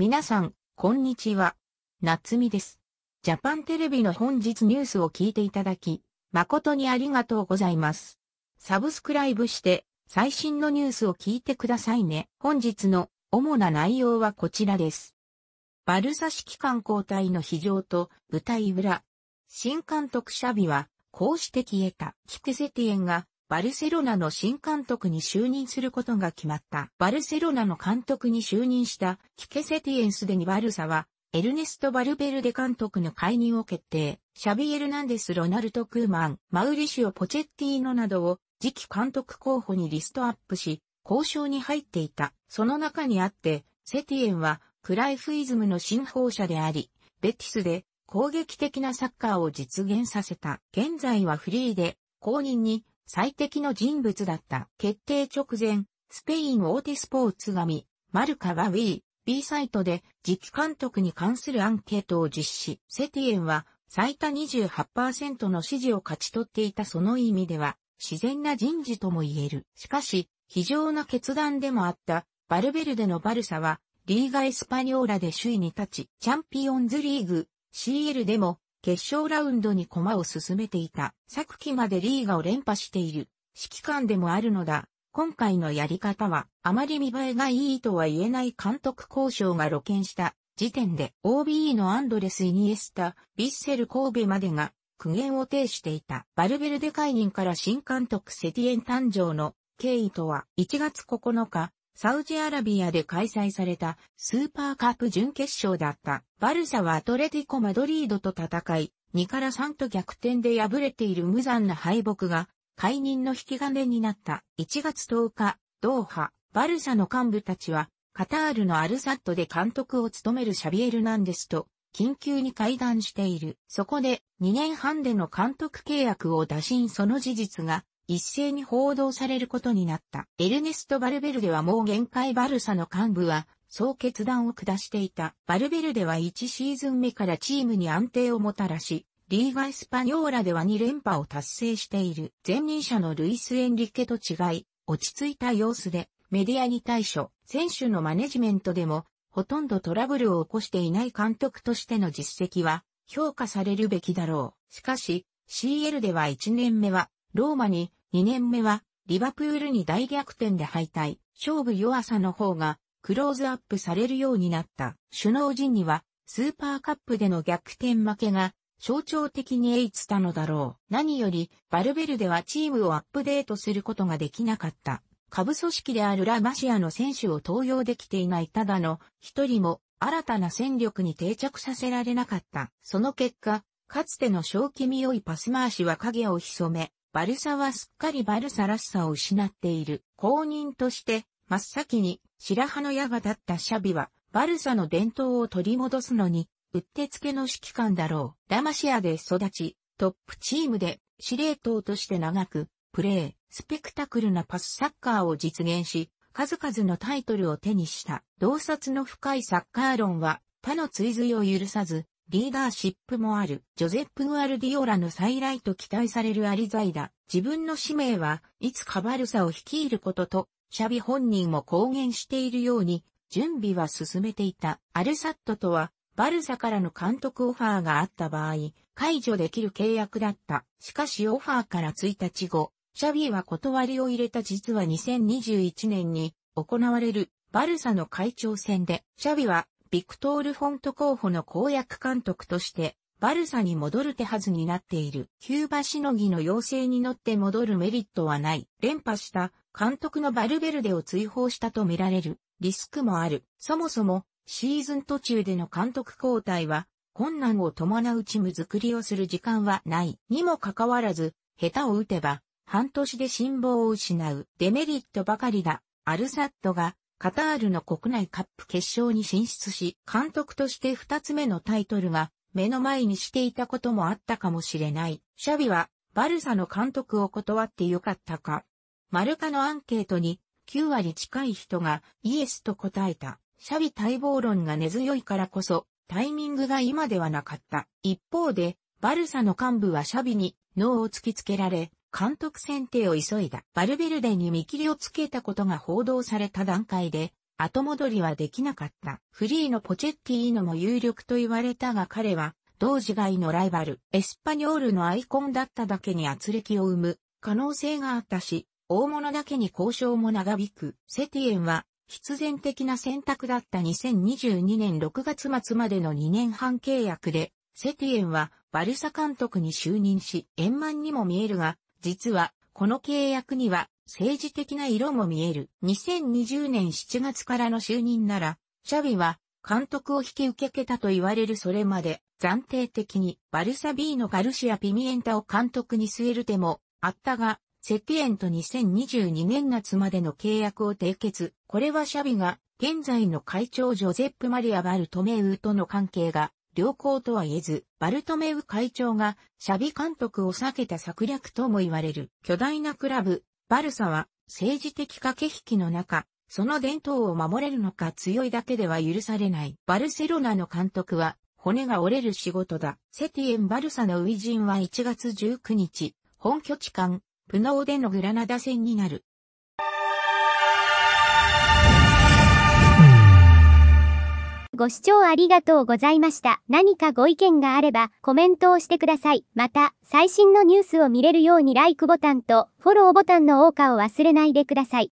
皆さん、こんにちは。夏美です。ジャパンテレビの本日ニュースを聞いていただき、誠にありがとうございます。サブスクライブして、最新のニュースを聞いてくださいね。本日の主な内容はこちらです。バルサ指揮官交代の非常と舞台裏。新監督シャビは、こうして消えた。キクセティエンがバルセロナの新監督に就任することが決まった。バルセロナの監督に就任したキケセティエンスでにバルサは、エルネスト・バルベルデ監督の解任を決定、シャビエル・ナンデス・ロナルト・クーマン、マウリシオ・ポチェッティーノなどを次期監督候補にリストアップし、交渉に入っていた。その中にあって、セティエンはクライフイズムの信奉者であり、ベティスで攻撃的なサッカーを実現させた。現在はフリーで、公認に最適の人物だった。決定直前、スペイン大手スポーツ紙、マルカは WE、B サイトで次期監督に関するアンケートを実施。セティエンは最多28%の支持を勝ち取っていたその意味では、自然な人事とも言える。しかし、非常な決断でもあった、バルベルデのバルサは、リーガ・エスパニョーラで首位に立ち、チャンピオンズリーグ、CL でも決勝ラウンドに駒を進めていた。昨季までリーガを連覇している指揮官でもあるのだ。今回のやり方はあまり見栄えがいいとは言えない監督交渉が露見した時点で OBE のアンドレス・イニエスタ、ヴィッセル神戸までが苦言を呈していた。バルベルデ解任から新監督セティエン誕生の経緯とは1月9日、サウジアラビアで開催されたスーパーカップ準決勝だったバルサはアトレティコ・マドリードと戦い、2から3と逆転で敗れている無残な敗北が解任の引き金になった1月10日、ドーハ、バルサの幹部たちはカタールのアルサットで監督を務めるシャビエル・ナンデスと緊急に会談している。そこで2年半での監督契約を打診その事実が一斉に報道されることになった。エルネスト・バルベルデはもう限界バルサの幹部は、そう決断を下していた。バルベルデは1シーズン目からチームに安定をもたらし、リーガ・エスパニョーラでは2連覇を達成している。前任者のルイス・エンリケと違い、落ち着いた様子で、メディアに対処、選手のマネジメントでも、ほとんどトラブルを起こしていない監督としての実績は、評価されるべきだろう。しかし、CL では1年目は、ローマに2年目は、リバプールに大逆転で敗退、勝負弱さの方が、クローズアップされるようになった。首脳陣には、スーパーカップでの逆転負けが、象徴的にエイツたのだろう。何より、バルベルではチームをアップデートすることができなかった。下部組織であるラマシアの選手を登用できていないただの一人も新たな戦力に定着させられなかった。その結果、かつての正気味良いパス回しは影を潜め、バルサはすっかりバルサらしさを失っている。公認として、真っ先に白羽の矢が立ったシャビは、バルサの伝統を取り戻すのに、うってつけの指揮官だろう。ダマシアで育ち、トップチームで司令塔として長く、プレー、スペクタクルなパスサッカーを実現し、数々のタイトルを手にした。洞察の深いサッカー論は他の追随を許さず、リーダーシップもある、ジョゼップ・グアルディオラの再来と期待されるアリザイだ。自分の使命はいつかバルサを率いることと、シャビ本人も公言しているように、準備は進めていた。アルサットとは、バルサからの監督オファーがあった場合、解除できる契約だった。しかしオファーから1日後、シャビは断りを入れた実は2021年に行われるバルサの会長戦で、シャビはビクトール・フォント候補の公約監督として、バルサに戻る手はずになっている。キューバしのぎの要請に乗って戻るメリットはない。連覇した監督のバルベルデを追放したとみられるリスクもある。そもそもシーズン途中での監督交代は困難を伴うチーム作りをする時間はない。にもかかわらず、下手を打てば半年で辛抱を失うデメリットばかりだ。アルサットがカタールの国内カップ決勝に進出し、監督として2つ目のタイトルが目の前にしていたこともあったかもしれない。シャビは、バルサの監督を断ってよかったか。マルカのアンケートに、9割近い人がイエスと答えた。シャビ待望論が根強いからこそ、タイミングが今ではなかった。一方で、バルサの幹部はシャビに脳を突きつけられ、監督選定を急いだ。バルベルデに見切りをつけたことが報道された段階で、後戻りはできなかった。フリーのポチェッティーノも有力と言われたが彼は、同時外のライバル、エスパニョールのアイコンだっただけに圧力を生む可能性があったし、大物だけに交渉も長引く。セティエンは、必然的な選択だった2022年6月末までの2年半契約で、セティエンはバルサ監督に就任し、円満にも見えるが、実は、この契約には政治的な色も見える。2020年7月からの就任なら、シャビは監督を引き受けたと言われるそれまで、暫定的にバルサビーのガルシア・ピミエンタを監督に据える手もあったが、セピエンと2022年夏までの契約を締結。これはシャビが現在の会長ジョゼップ・マリア・バルトメウとの関係が良好とは言えず、バルトメウ会長が、シャビ監督を避けた策略とも言われる、巨大なクラブ、バルサは、政治的駆け引きの中、その伝統を守れるのか強いだけでは許されない。バルセロナの監督は、骨が折れる仕事だ。セティエン・バルサの初陣は1月19日、本拠地間、プノーデのグラナダ戦になる。ご視聴ありがとうございました。何かご意見があればコメントをしてください。また、最新のニュースを見れるようにライクボタンとフォローボタンの多くを忘れないでください。